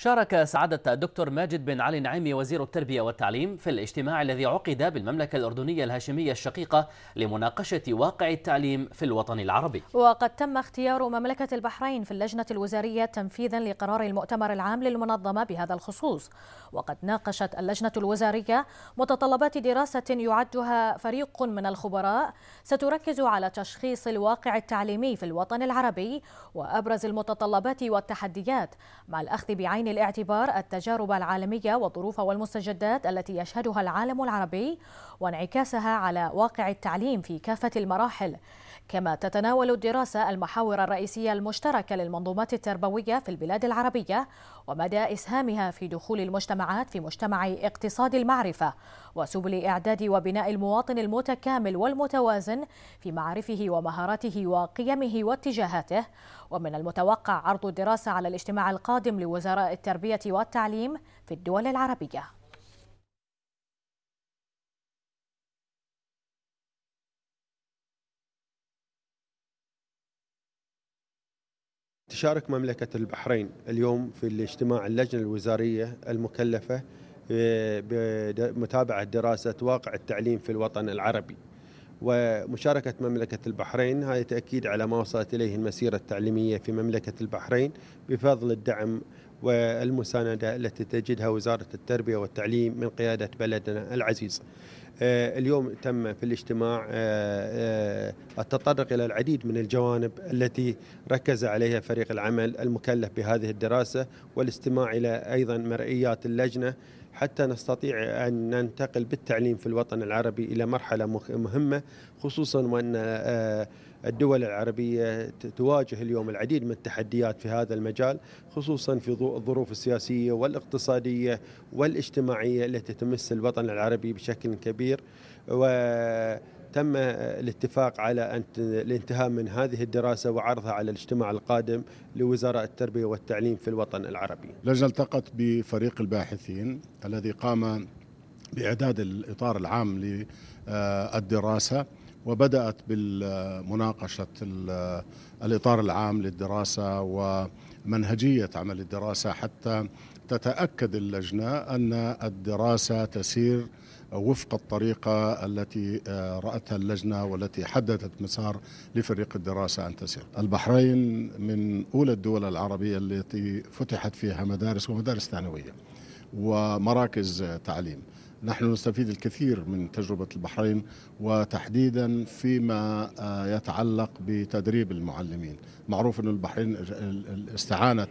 شارك سعادة الدكتور ماجد بن علي نعيمي وزير التربية والتعليم في الاجتماع الذي عقد بالمملكة الأردنية الهاشمية الشقيقة لمناقشة واقع التعليم في الوطن العربي وقد تم اختيار مملكة البحرين في اللجنة الوزارية تنفيذا لقرار المؤتمر العام للمنظمة بهذا الخصوص وقد ناقشت اللجنة الوزارية متطلبات دراسة يعدها فريق من الخبراء ستركز على تشخيص الواقع التعليمي في الوطن العربي وأبرز المتطلبات والتحديات مع الأخذ بعين الاعتبار التجارب العالمية والظروف والمستجدات التي يشهدها العالم العربي وانعكاسها على واقع التعليم في كافة المراحل كما تتناول الدراسة المحاور الرئيسية المشتركة للمنظومات التربوية في البلاد العربية ومدى إسهامها في دخول المجتمعات في مجتمع اقتصاد المعرفة وسبل إعداد وبناء المواطن المتكامل والمتوازن في معارفه ومهاراته وقيمه واتجاهاته ومن المتوقع عرض الدراسة على الاجتماع القادم لوزراء التربية والتعليم في الدول العربية تشارك مملكة البحرين اليوم في الاجتماع اللجنة الوزارية المكلفة بمتابعة دراسة واقع التعليم في الوطن العربي ومشاركة مملكة البحرين هذا تأكيد على ما وصلت إليه المسيرة التعليمية في مملكة البحرين بفضل الدعم والمساندة التي تجدها وزارة التربية والتعليم من قيادة بلدنا العزيز آه، اليوم تم في الاجتماع آه، آه، التطرق إلى العديد من الجوانب التي ركز عليها فريق العمل المكلف بهذه الدراسة والاستماع إلى أيضا مرئيات اللجنة حتى نستطيع أن ننتقل بالتعليم في الوطن العربي إلى مرحلة مهمة خصوصا وأن آه، الدول العربية تواجه اليوم العديد من التحديات في هذا المجال خصوصا في ضوء الظروف السياسية والاقتصادية والاجتماعية التي تمس الوطن العربي بشكل كبير و تم الاتفاق على الانتهاء من هذه الدراسة وعرضها على الاجتماع القادم لوزراء التربية والتعليم في الوطن العربي لجنة التقت بفريق الباحثين الذي قام بإعداد الإطار العام للدراسة وبدأت بالمناقشة الإطار العام للدراسة و منهجية عمل الدراسة حتى تتأكد اللجنة أن الدراسة تسير وفق الطريقة التي آه، رأتها اللجنة والتي حددت مسار لفريق الدراسة أن تسير البحرين من أولى الدول العربية التي فتحت فيها مدارس ومدارس ثانوية ومراكز تعليم نحن نستفيد الكثير من تجربة البحرين وتحديدا فيما آه، يتعلق بتدريب المعلمين معروف أن البحرين استعانت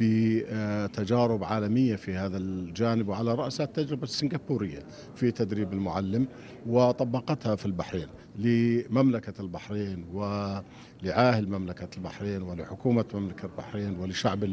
بتجارب آه، عالمية في هذا الجانب وعلى رأسها التجربة السنغافورية في تدريب المعلم وطبقتها في البحرين لمملكة البحرين ولعاهل مملكة البحرين ولحكومة مملكة البحرين ولشعب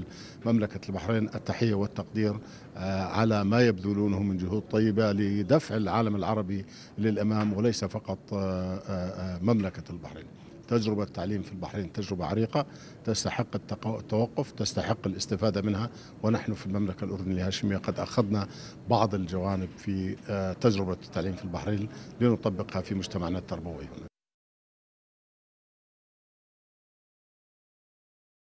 مملكة البحرين التحية والتقدير آه، على ما يبذلونه من جهود طيبة لدفع العالم العربي للامام وليس فقط آه، آه، آه، مملكه البحرين. تجربة التعليم في البحرين تجربة عريقة تستحق التوقف تستحق الاستفادة منها ونحن في المملكة الأردنية الهاشمية قد أخذنا بعض الجوانب في تجربة التعليم في البحرين لنطبقها في مجتمعنا التربوي هنا